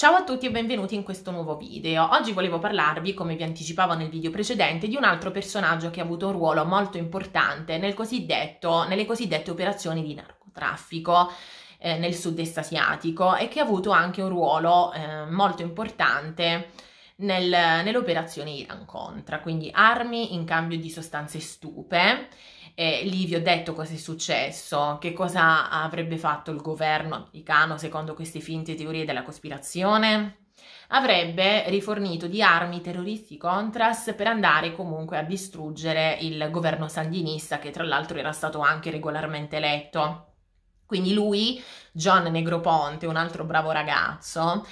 Ciao a tutti e benvenuti in questo nuovo video. Oggi volevo parlarvi, come vi anticipavo nel video precedente, di un altro personaggio che ha avuto un ruolo molto importante nel nelle cosiddette operazioni di narcotraffico eh, nel sud-est asiatico e che ha avuto anche un ruolo eh, molto importante nel, nell'operazione Iran-Contra, quindi armi in cambio di sostanze stupe eh, ho detto cosa è successo, che cosa avrebbe fatto il governo americano secondo queste finte teorie della cospirazione? Avrebbe rifornito di armi terroristi Contras per andare comunque a distruggere il governo sandinista che tra l'altro era stato anche regolarmente eletto. Quindi lui, John Negroponte, un altro bravo ragazzo,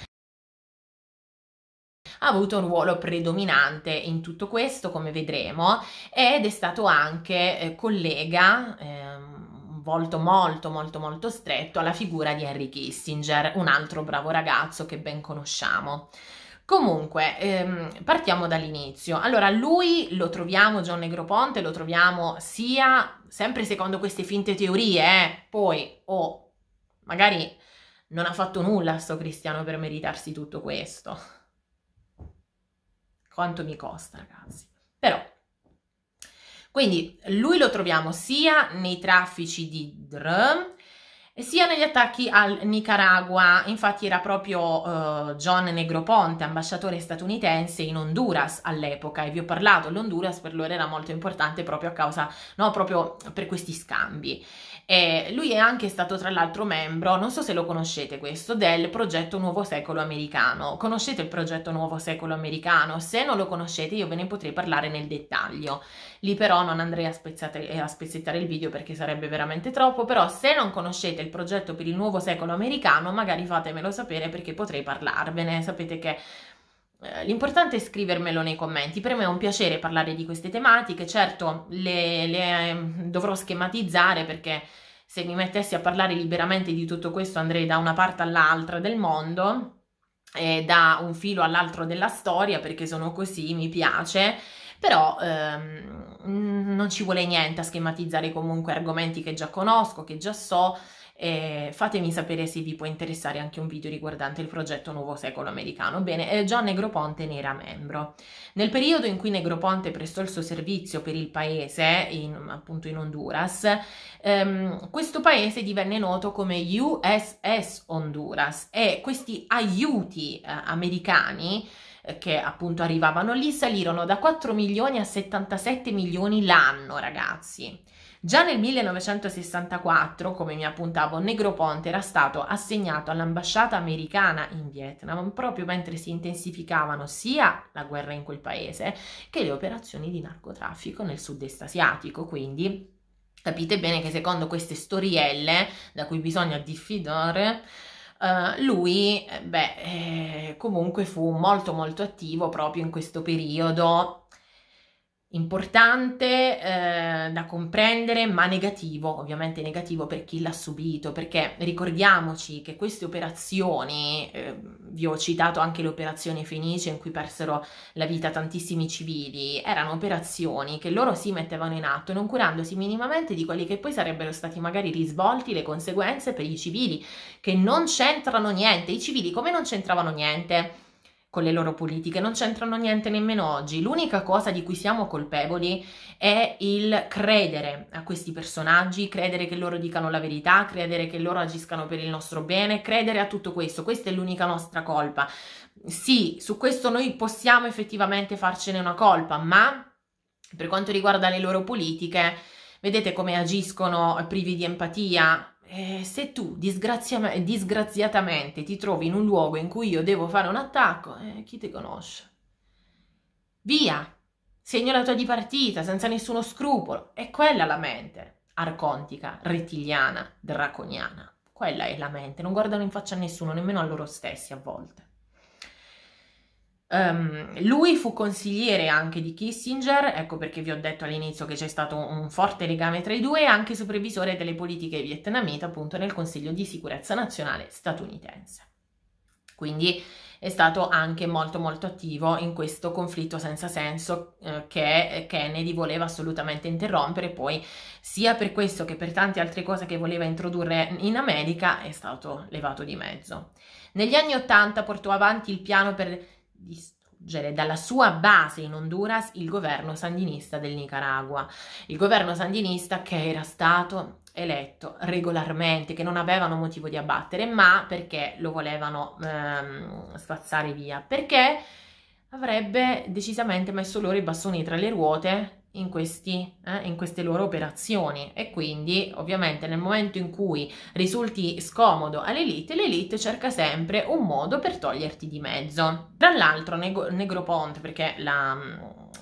ha avuto un ruolo predominante in tutto questo, come vedremo, ed è stato anche eh, collega. Ehm, volto molto molto molto stretto alla figura di Henry Kissinger, un altro bravo ragazzo che ben conosciamo. Comunque, ehm, partiamo dall'inizio. Allora, lui lo troviamo, John Negroponte, lo troviamo sia, sempre secondo queste finte teorie, eh, poi, o oh, magari non ha fatto nulla sto cristiano per meritarsi tutto questo quanto mi costa, ragazzi. Però, quindi lui lo troviamo sia nei traffici di Dr, sia negli attacchi al Nicaragua, infatti era proprio uh, John Negroponte, ambasciatore statunitense in Honduras all'epoca e vi ho parlato, l'Honduras per loro era molto importante proprio a causa, no, proprio per questi scambi. Eh, lui è anche stato tra l'altro membro, non so se lo conoscete questo, del progetto Nuovo Secolo Americano. Conoscete il progetto Nuovo Secolo Americano? Se non lo conoscete io ve ne potrei parlare nel dettaglio. Lì però non andrei a, eh, a spezzettare il video perché sarebbe veramente troppo, però se non conoscete il progetto per il Nuovo Secolo Americano magari fatemelo sapere perché potrei parlarvene. Sapete che eh, l'importante è scrivermelo nei commenti, per me è un piacere parlare di queste tematiche, certo le, le ehm, dovrò schematizzare perché se mi mettessi a parlare liberamente di tutto questo andrei da una parte all'altra del mondo, e da un filo all'altro della storia perché sono così, mi piace, però ehm, non ci vuole niente a schematizzare comunque argomenti che già conosco, che già so eh, fatemi sapere se vi può interessare anche un video riguardante il progetto Nuovo Secolo Americano. Bene, già Negroponte ne era membro. Nel periodo in cui Negroponte prestò il suo servizio per il paese, in, appunto in Honduras, ehm, questo paese divenne noto come USS Honduras e questi aiuti eh, americani eh, che appunto arrivavano lì salirono da 4 milioni a 77 milioni l'anno, ragazzi. Già nel 1964, come mi appuntavo, Negroponte era stato assegnato all'ambasciata americana in Vietnam proprio mentre si intensificavano sia la guerra in quel paese che le operazioni di narcotraffico nel sud-est asiatico, quindi capite bene che secondo queste storielle da cui bisogna diffidare Uh, eh, lui, eh, beh, eh, comunque fu molto molto attivo proprio in questo periodo importante eh, da comprendere, ma negativo, ovviamente negativo per chi l'ha subito, perché ricordiamoci che queste operazioni, eh, vi ho citato anche l'operazione Fenice in cui persero la vita tantissimi civili, erano operazioni che loro si mettevano in atto non curandosi minimamente di quelli che poi sarebbero stati magari risvolti, le conseguenze per i civili, che non c'entrano niente, i civili come non c'entravano niente con le loro politiche, non c'entrano niente nemmeno oggi. L'unica cosa di cui siamo colpevoli è il credere a questi personaggi, credere che loro dicano la verità, credere che loro agiscano per il nostro bene, credere a tutto questo. Questa è l'unica nostra colpa. Sì, su questo noi possiamo effettivamente farcene una colpa, ma per quanto riguarda le loro politiche, vedete come agiscono privi di empatia, eh, se tu disgraziatamente ti trovi in un luogo in cui io devo fare un attacco, eh, chi ti conosce? Via! Segno la tua dipartita senza nessuno scrupolo. È quella la mente, arcontica, rettiliana, draconiana. Quella è la mente, non guardano in faccia a nessuno, nemmeno a loro stessi a volte. Um, lui fu consigliere anche di Kissinger, ecco perché vi ho detto all'inizio che c'è stato un forte legame tra i due, e anche supervisore delle politiche vietnamite appunto nel Consiglio di sicurezza nazionale statunitense. Quindi è stato anche molto molto attivo in questo conflitto senza senso eh, che eh, Kennedy voleva assolutamente interrompere, poi sia per questo che per tante altre cose che voleva introdurre in America è stato levato di mezzo. Negli anni Ottanta portò avanti il piano per distruggere dalla sua base in Honduras il governo sandinista del Nicaragua, il governo sandinista che era stato eletto regolarmente, che non avevano motivo di abbattere, ma perché lo volevano ehm, spazzare via, perché avrebbe decisamente messo loro i bastoni tra le ruote in, questi, eh, in, queste loro operazioni e quindi ovviamente nel momento in cui risulti scomodo all'elite, l'elite cerca sempre un modo per toglierti di mezzo. Tra l'altro Neg- Negroponte, perché la,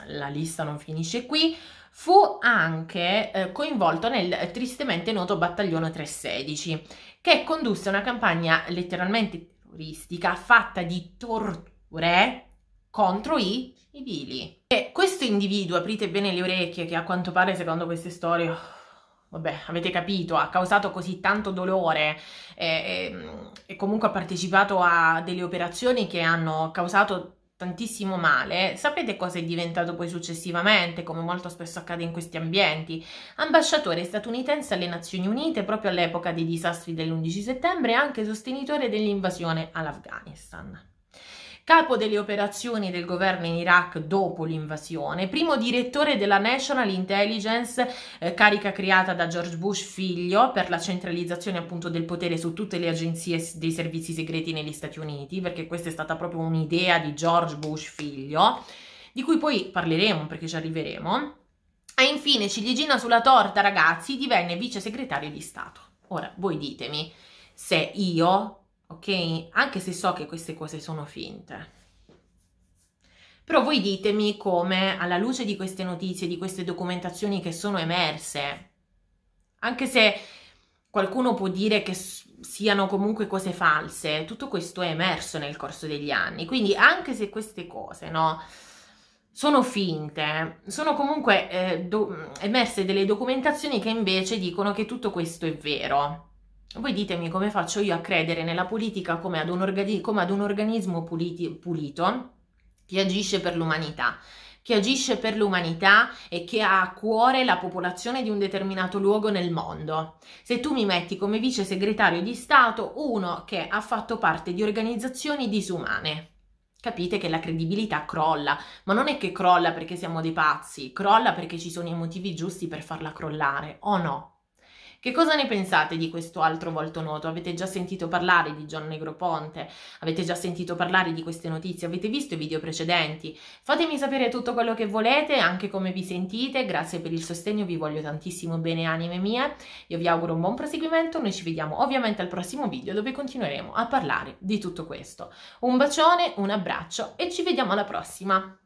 la, lista non finisce qui, fu anche eh, coinvolto nel tristemente noto battaglione 316 che condusse una campagna letteralmente terroristica fatta di torture contro i vili. E questo individuo, aprite bene le orecchie, che a quanto pare secondo queste storie, vabbè, avete capito, ha causato così tanto dolore eh, eh, e comunque ha partecipato a delle operazioni che hanno causato tantissimo male, sapete cosa è diventato poi successivamente, come molto spesso accade in questi ambienti? Ambasciatore statunitense alle Nazioni Unite proprio all'epoca dei disastri dell'11 settembre e anche sostenitore dell'invasione all'Afghanistan capo delle operazioni del governo in Iraq dopo l'invasione, primo direttore della National Intelligence, eh, carica creata da George Bush figlio per la centralizzazione appunto del potere su tutte le agenzie dei servizi segreti negli Stati Uniti, perché questa è stata proprio un'idea di George Bush figlio, di cui poi parleremo perché ci arriveremo. E infine, ciliegina sulla torta, ragazzi, divenne vice segretario di Stato. Ora, voi ditemi se io ok? Anche se so che queste cose sono finte. Però voi ditemi come, alla luce di queste notizie, di queste documentazioni che sono emerse, anche se qualcuno può dire che siano comunque cose false, tutto questo è emerso nel corso degli anni. Quindi anche se queste cose, no, sono finte, sono comunque eh, emerse delle documentazioni che invece dicono che tutto questo è vero. Voi ditemi come faccio io a credere nella politica come ad un, organi- come ad un organismo puliti- pulito che agisce per l'umanità che agisce per l'umanità e che ha a cuore la popolazione di un determinato luogo nel mondo. Se tu mi metti come vice segretario di Stato uno che ha fatto parte di organizzazioni disumane, capite che la credibilità crolla, ma non è che crolla perché siamo dei pazzi, crolla perché ci sono i motivi giusti per farla crollare, o no? Che cosa ne pensate di questo altro volto noto? Avete già sentito parlare di John Negroponte? Avete già sentito parlare di queste notizie? Avete visto i video precedenti? Fatemi sapere tutto quello che volete, anche come vi sentite. Grazie per il sostegno, vi voglio tantissimo bene anime mie. Io vi auguro un buon proseguimento, noi ci vediamo ovviamente al prossimo video dove continueremo a parlare di tutto questo. Un bacione, un abbraccio e ci vediamo alla prossima!